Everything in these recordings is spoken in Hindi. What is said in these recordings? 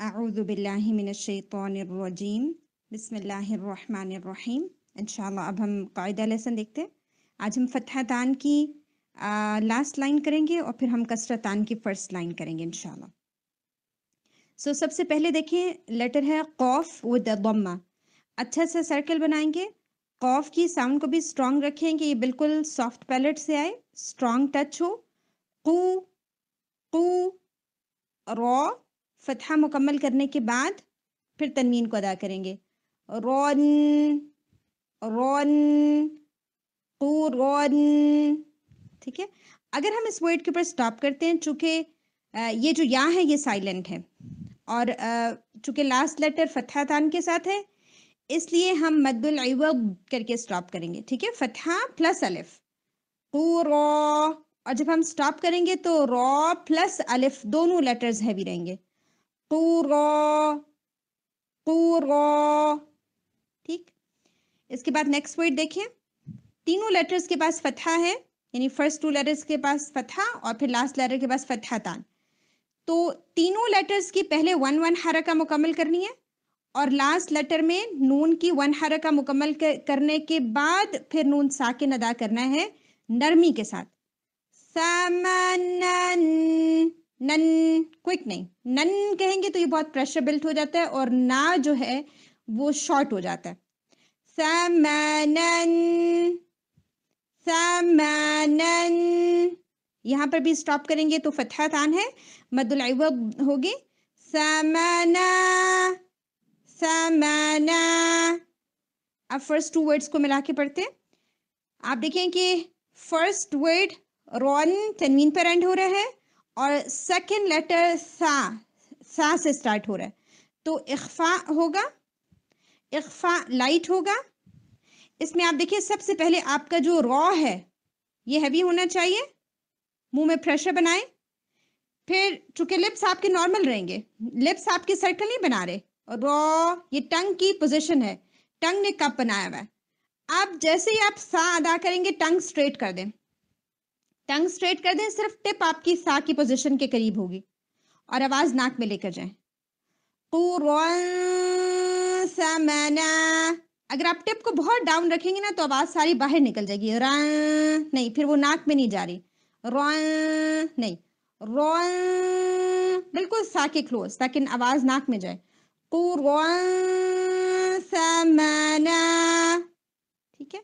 إن बसमीम الله अब हम कायदा लेसन देखते हैं आज हम फ़तह तान की लास्ट लाइन करेंगे और फिर हम कसरतान की फ़र्स्ट लाइन करेंगे इन सो so, सबसे पहले देखें लेटर है कौफ विद दम्मा अच्छा सा सर्कल बनाएंगे कौफ की साउंड को भी स्ट्रॉन्ग रखें कि ये बिल्कुल सॉफ्ट पैलेट से आए स्ट्रॉन्ग टच हो कू कू रॉ फतहा मुकम्मल करने के बाद फिर तनवीन को अदा करेंगे रौन रौन टू रौन ठीक है अगर हम इस वर्ड के ऊपर स्टॉप करते हैं चूँकि ये जो या है ये साइलेंट है और चूँकि लास्ट लेटर फतहा तान के साथ है इसलिए हम मद्दुल करके स्टॉप करेंगे ठीक है फतहा प्लस अलिफ टू रॉ और जब हम स्टॉप करेंगे तो रॉ प्लस अलिफ दोनों लेटर्स हैवी रहेंगे टू रॉ टू ठीक इसके बाद नेक्स्ट वर्ड देखें तीनों लेटर्स के पास फथा है यानी फर्स्ट टू लेटर्स के पास फथा और फिर लास्ट लेटर के पास फथा तान तो तीनों लेटर्स की पहले वन वन हरका मुकम्मल करनी है और लास्ट लेटर में नून की वन हरका मुकम्मल करने के बाद फिर नून साकिन अदा करना है नरमी के साथ समन नन क्विक नहीं नन कहेंगे तो ये बहुत प्रेशर बिल्ट हो जाता है और ना जो है वो शॉर्ट हो जाता है समनन समनन यहां पर भी स्टॉप करेंगे तो फतहत आन है मदुल होगी समना समना अब फर्स्ट टू वर्ड्स को मिला के पढ़ते हैं आप देखें कि फर्स्ट वर्ड रॉन तनवीन पर एंड हो रहा है और सेकेंड लेटर सा सा से स्टार्ट हो रहा है तो इख्फा होगा इख्फा लाइट होगा इसमें आप देखिए सबसे पहले आपका जो रॉ है ये हैवी होना चाहिए मुंह में प्रेशर बनाए फिर चूंकि लिप्स आपके नॉर्मल रहेंगे लिप्स आपके सर्कल नहीं बना रहे और रॉ ये टंग की पोजीशन है टंग ने कप बनाया हुआ है आप जैसे ही आप सा अदा करेंगे टंग स्ट्रेट कर दें टंग स्ट्रेट कर दें सिर्फ टिप आपकी सा की पोजीशन के करीब होगी और आवाज नाक में लेकर जाए अगर आप टिप को बहुत डाउन रखेंगे ना तो आवाज सारी बाहर निकल जाएगी नहीं फिर वो नाक में नहीं जा रही नहीं बिल्कुल सा के क्लोज ताकि आवाज नाक में जाए ठीक है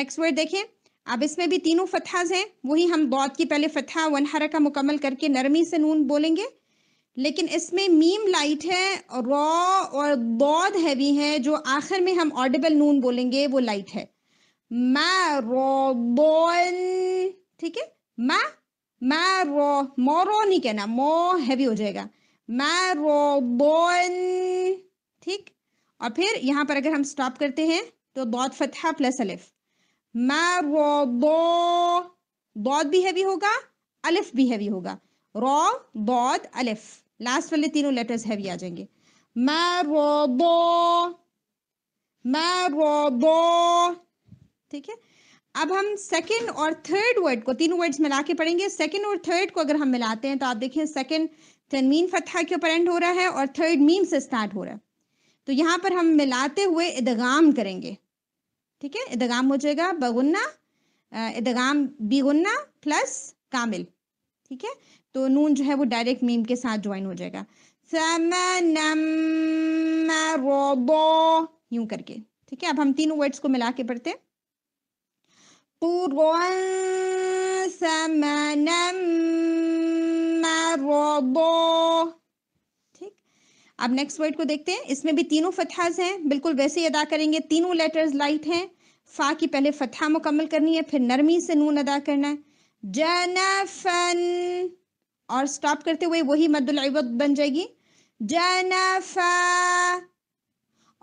नेक्स्ट वर्ड देखें अब इसमें भी तीनों फतहाज हैं वही हम बौद्ध की पहले फतहा वनहरा का मुकम्मल करके नरमी से नून बोलेंगे लेकिन इसमें मीम लाइट है रॉ और बौद्ध हैवी है जो आखिर में हम ऑडिबल नून बोलेंगे वो लाइट है मा ठीक है मै मै रो मोरो नहीं कहना मो हैवी हो जाएगा मै रो बोन ठीक और फिर यहाँ पर अगर हम स्टॉप करते हैं तो बौद्ध फतहा प्लस अलिफ मैरोदो बौद भी हैवी होगा अलिफ भी हैवी होगा रो दौद अलिफ लास्ट वाले तीनों लेटर्स हैवी आ जाएंगे रो बो ठीक है अब हम सेकेंड और थर्ड वर्ड को तीनों वर्ड्स मिला के पढ़ेंगे सेकेंड और थर्ड को अगर हम मिलाते हैं तो आप देखें सेकेंड तनमीन फतहा के ऊपर एंड हो रहा है और थर्ड मीम से स्टार्ट हो रहा है तो यहाँ पर हम मिलाते हुए इदगाम करेंगे ठीक है इदगाम हो जाएगा बगुन्ना इदगाम बिगुन्ना प्लस कामिल ठीक है तो नून जो है वो डायरेक्ट मीम के साथ ज्वाइन हो जाएगा यूं करके ठीक है अब हम तीनों वर्ड्स को मिला के पढ़ते हैं रोबो अब नेक्स्ट वर्ड को देखते हैं इसमें भी तीनों फतहाज हैं बिल्कुल वैसे ही अदा करेंगे तीनों लेटर्स लाइट हैं फा की पहले फतहा मुकम्मल करनी है फिर नरमी से नून अदा करना है जनफन और स्टॉप करते हुए वही मदुलबत बन जाएगी जनफा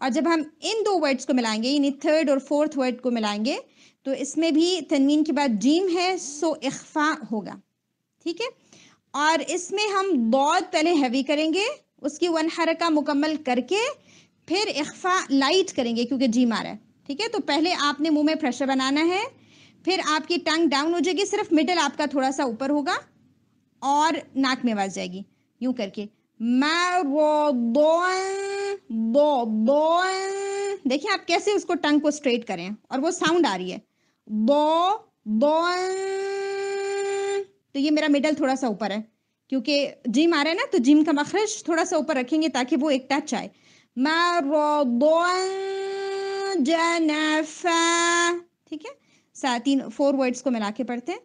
और जब हम इन दो वर्ड्स को मिलाएंगे यानी थर्ड और फोर्थ वर्ड को मिलाएंगे तो इसमें भी तनवीन के बाद जीम है सो इखफा होगा ठीक है और इसमें हम बहुत पहले हैवी करेंगे उसकी वन हरका मुकम्मल करके फिर इख्फा लाइट करेंगे क्योंकि जी मारा है ठीक है तो पहले आपने मुंह में प्रेशर बनाना है फिर आपकी टंग डाउन हो जाएगी सिर्फ मिडल आपका थोड़ा सा ऊपर होगा और नाक में आवाज जाएगी यूं करके देखिए आप कैसे उसको टंग को स्ट्रेट करें और वो साउंड आ रही है बो बो तो ये मेरा मिडल थोड़ा सा ऊपर है क्योंकि जिम आ रहा है ना तो जिम का मखरज थोड़ा सा ऊपर रखेंगे ताकि वो एक टच आए ठीक है सा तीन फोर वर्ड्स को मिला के पढ़ते हैं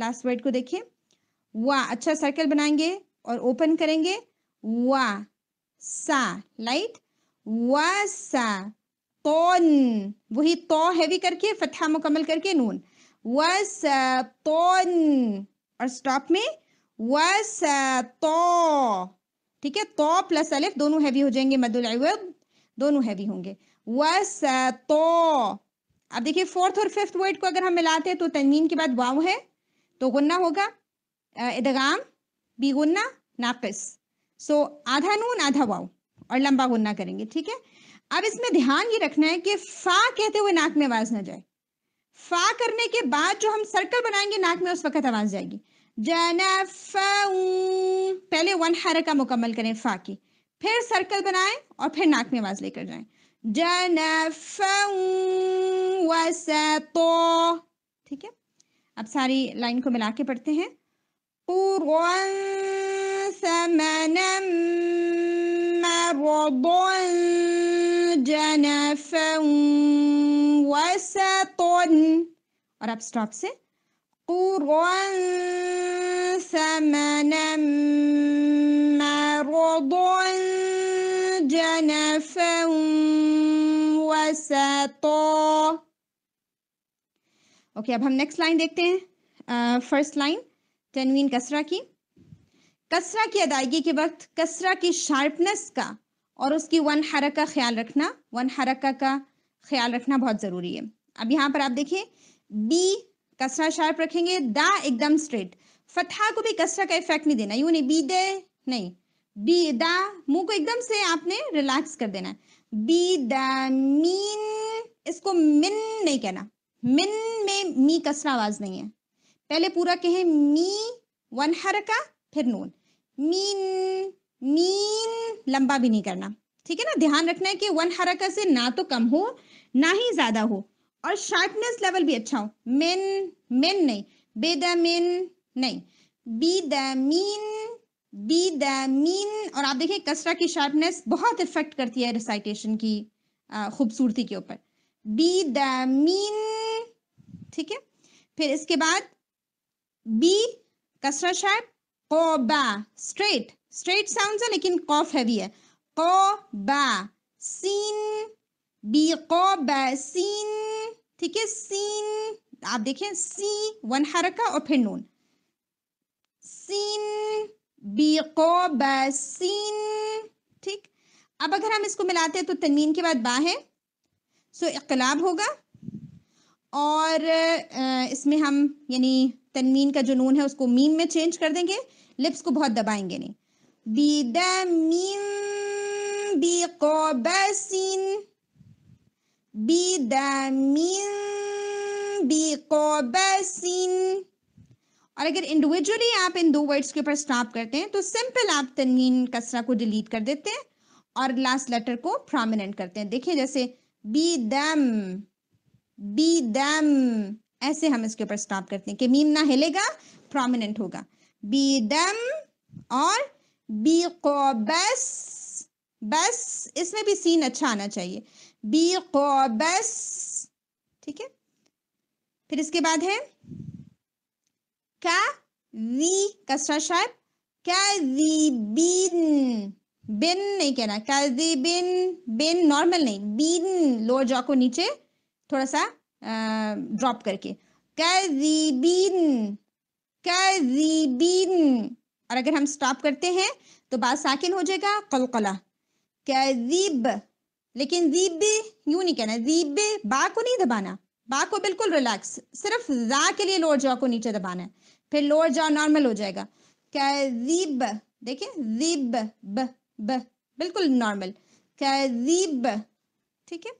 लास्ट वर्ड को देखिए वाह अच्छा सर्कल बनाएंगे और ओपन करेंगे वाह सा लाइट वसा वही तो हैवी करके फतहा मुकम्मल करके नून वस और स्टॉप में वस तो ठीक है तो प्लस अलिफ दोनों हैवी हो जाएंगे मदुल दोनों हैवी होंगे वस तो अब देखिए फोर्थ और फिफ्थ वर्ड को अगर हम मिलाते हैं तो तनवीन के बाद वाव है तो गुन्ना होगा इदगाम बी गुन्ना नाकिस सो आधा नून आधा वाव और लंबा गुन्ना करेंगे ठीक है अब इसमें ध्यान ये रखना है कि फा कहते हुए नाक में आवाज ना जाए फा करने के बाद जो हम सर्कल बनाएंगे नाक में उस वक्त आवाज जाएगी पहले वन का मुकम्मल करें फा की फिर सर्कल बनाएं और फिर नाक में आवाज लेकर जाएं जनफाऊ ठीक है अब सारी लाइन को मिला के पढ़ते हैं पूर्व أرضا جنفا وسطا और अब स्टॉप से قرا ثمنا مرضا جنفا وسطا ओके okay, अब हम नेक्स्ट लाइन देखते हैं फर्स्ट लाइन तनवीन कसरा की कसरा की अदायगी के वक्त कसरा की शार्पनेस का और उसकी वन हरक का ख्याल रखना वन हरक का ख्याल रखना बहुत ज़रूरी है अब यहाँ पर आप देखिए बी कसरा शार्प रखेंगे दा एकदम स्ट्रेट फतहा को भी कसरा का इफेक्ट नहीं देना यू नहीं बी दे नहीं बी दा मुंह को एकदम से आपने रिलैक्स कर देना बी द मीन इसको मिन नहीं कहना मिन में मी कसरा आवाज नहीं है पहले पूरा कहें मी वन हरका फिर नून मीन मीन लंबा भी नहीं करना ठीक है ना ध्यान रखना है कि वन हरकत से ना तो कम हो ना ही ज्यादा हो और शार्पनेस लेवल भी अच्छा हो मेन मेन नहीं बेदमिन नहीं बी द मीन और आप देखिए कसरा की शार्पनेस बहुत इफेक्ट करती है रिसाइटेशन की खूबसूरती के ऊपर बी मीन ठीक है फिर इसके बाद बी कसरा शार्प कोबा स्ट्रेट स्ट्रेट साउंड है लेकिन कॉफ हैवी है कोबा सीन बी कोबा सीन ठीक है सीन आप देखें सी वन हरका और फिर नून सीन बी कोबा सीन ठीक अब अगर हम इसको मिलाते हैं तो तनवीन के बाद बा है सो इकलाब होगा और इसमें हम यानी तनवीन का जो नून है उसको मीम में चेंज कर देंगे लिप्स को बहुत दबाएंगे नहीं और अगर इंडिविजुअली आप इन दो वर्ड्स के ऊपर स्टॉप करते हैं तो सिंपल आप तनवीन कसरा को डिलीट कर देते हैं और लास्ट लेटर को प्रोमिनेंट करते हैं देखिए जैसे बी दम बी दम ऐसे हम इसके ऊपर स्टॉप करते हैं कि मीम ना हिलेगा प्रोमिनेंट होगा बी दम और बी को बस बस इसमें भी सीन अच्छा आना चाहिए बी को बस ठीक है फिर इसके बाद है क्या वी कसरा शायद क्या वी बीन बिन नहीं कहना काजी बिन बिन नॉर्मल नहीं बीन लोअर जॉ को नीचे थोड़ा सा ड्रॉप करके कैजीबीन कैजीबीन और अगर हम स्टॉप करते हैं तो बात साकिन हो जाएगा कलकला कैजीब लेकिन जीब यूं नहीं कहना जीब बा को नहीं दबाना बा को बिल्कुल रिलैक्स सिर्फ जा के लिए लोअर जॉ को नीचे दबाना है फिर लोअर जॉ नॉर्मल हो जाएगा कैजीब देखिए जीब ब ब बिल्कुल नॉर्मल कैजीब ठीक है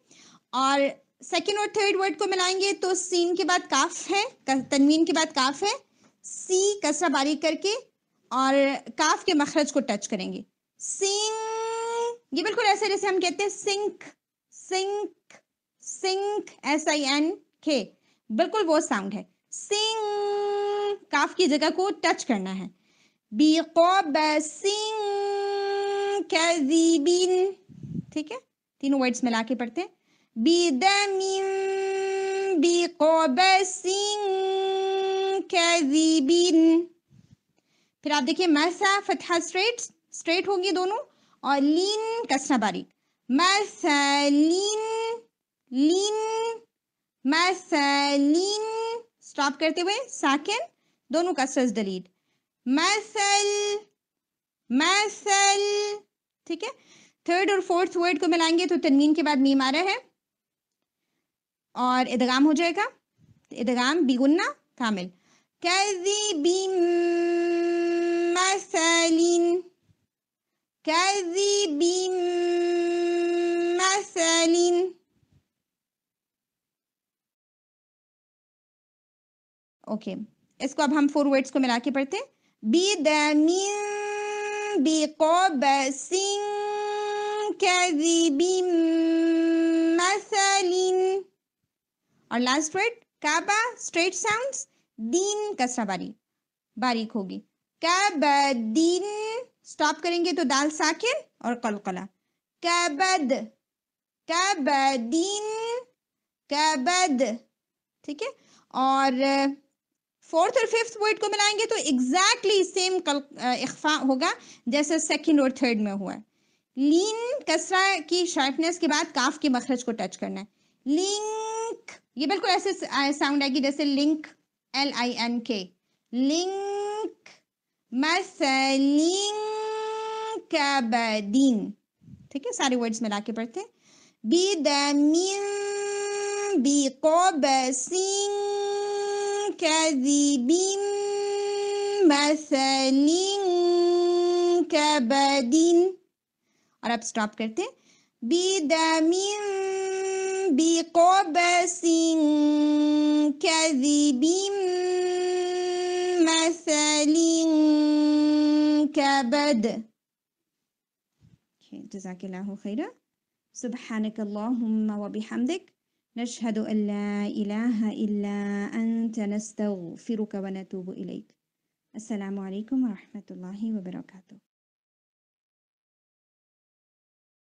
और सेकेंड और थर्ड वर्ड को मिलाएंगे तो सीन के बाद काफ है तनवीन के बाद काफ है सी कसरा बारीक करके और काफ के मखरज को टच करेंगे सिंह ये बिल्कुल ऐसे जैसे हम कहते हैं sink sink sink S I N K बिल्कुल वो साउंड है सिंग काफ की जगह को टच करना है सिंग ठीक है तीनों वर्ड्स मिला के पढ़ते हैं بدم بقبس كذب फिर आप देखिए मैसा फतहा स्ट्रेट स्ट्रेट होगी दोनों और लीन कसना बारीक मैसलीन लीन मसलिन स्टॉप करते हुए साकिन दोनों कसरस डिलीट मैसल मैसल ठीक है थर्ड और फोर्थ वर्ड को मिलाएंगे तो तनवीन के बाद मीम आ रहा है और इदगाम हो जाएगा इदगाम बिगुन्ना कामिल कजिबिन मसलिन कजिबिन मसलिन ओके इसको अब हम फोर वर्ड्स को मिला के पढ़ते बी हैं बिदमिन बिकबसिन कजिबिन मसलिन और लास्ट वर्ड काबा स्ट्रेट साउंड दीन कसरा बारी बारीक होगी कैब दीन स्टॉप करेंगे तो दाल साकिन और कलकला कबद कबदीन कैबद ठीक है और फोर्थ और फिफ्थ वर्ड को मिलाएंगे तो एग्जैक्टली exactly सेम कल इखफा होगा जैसे सेकंड और थर्ड में हुआ है लीन कसरा की शार्पनेस के बाद काफ के मखरज को टच करना है लिंक ये बिल्कुल ऐसे साउंड आएगी जैसे link L I N K link ठीक है सारे वर्ड्स मिला के पढ़ते बिदमिन बिकोबसिन कदिबिन मसलिन कबदिन और अब स्टॉप करते बी दिन بقبس كذب مثل كبد جزاك الله خيرا سبحانك اللهم وبحمدك نشهد أن لا إله إلا أنت نستغفرك ونتوب إليك السلام عليكم ورحمة الله وبركاته